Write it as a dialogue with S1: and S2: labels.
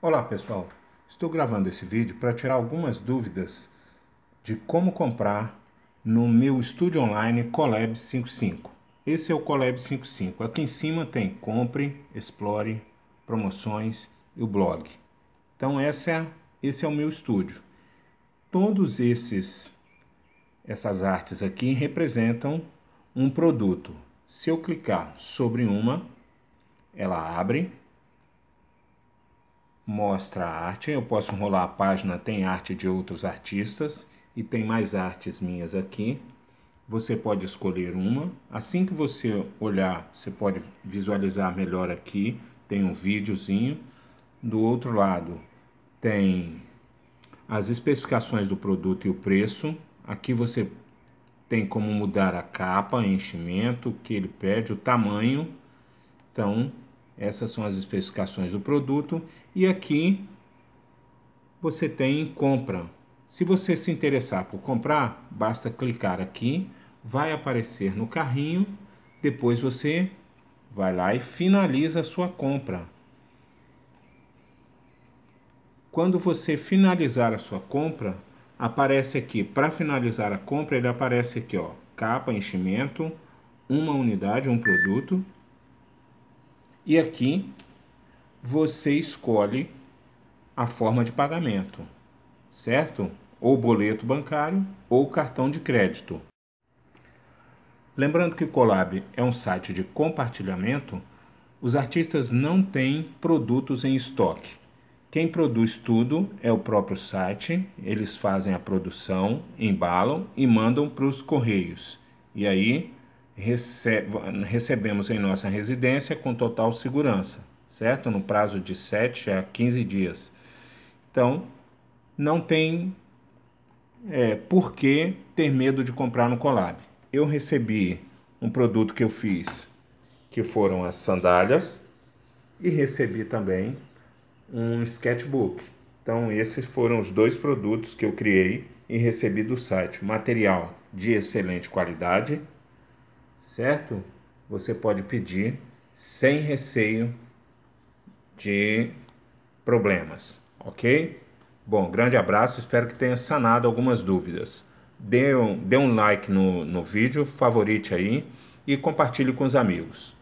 S1: Olá pessoal, estou gravando esse vídeo para tirar algumas dúvidas de como comprar no meu estúdio online Collab 55. Esse é o Collab 55. Aqui em cima tem compre, explore, promoções e o blog. Então essa é, esse é o meu estúdio. Todos esses essas artes aqui representam um produto. Se eu clicar sobre uma, ela abre mostra a arte. Eu posso enrolar a página, tem arte de outros artistas e tem mais artes minhas aqui. Você pode escolher uma. Assim que você olhar, você pode visualizar melhor aqui. Tem um videozinho. Do outro lado tem as especificações do produto e o preço. Aqui você tem como mudar a capa, enchimento, o que ele pede, o tamanho. Então, essas são as especificações do produto e aqui você tem compra. Se você se interessar por comprar, basta clicar aqui, vai aparecer no carrinho, depois você vai lá e finaliza a sua compra. Quando você finalizar a sua compra, aparece aqui, para finalizar a compra, ele aparece aqui, ó, capa, enchimento, uma unidade, um produto, e aqui você escolhe a forma de pagamento, certo? Ou boleto bancário ou cartão de crédito. Lembrando que o Colab é um site de compartilhamento, os artistas não têm produtos em estoque. Quem produz tudo é o próprio site, eles fazem a produção, embalam e mandam para os correios. E aí recebe, recebemos em nossa residência com total segurança, certo? No prazo de 7 a 15 dias. Então, não tem é, por que ter medo de comprar no Colab. Eu recebi um produto que eu fiz, que foram as sandálias, e recebi também um sketchbook. Então, esses foram os dois produtos que eu criei e recebi do site. Material de excelente qualidade certo? Você pode pedir sem receio de problemas, ok? Bom, grande abraço, espero que tenha sanado algumas dúvidas. Dê um, dê um like no, no vídeo, favorite aí e compartilhe com os amigos.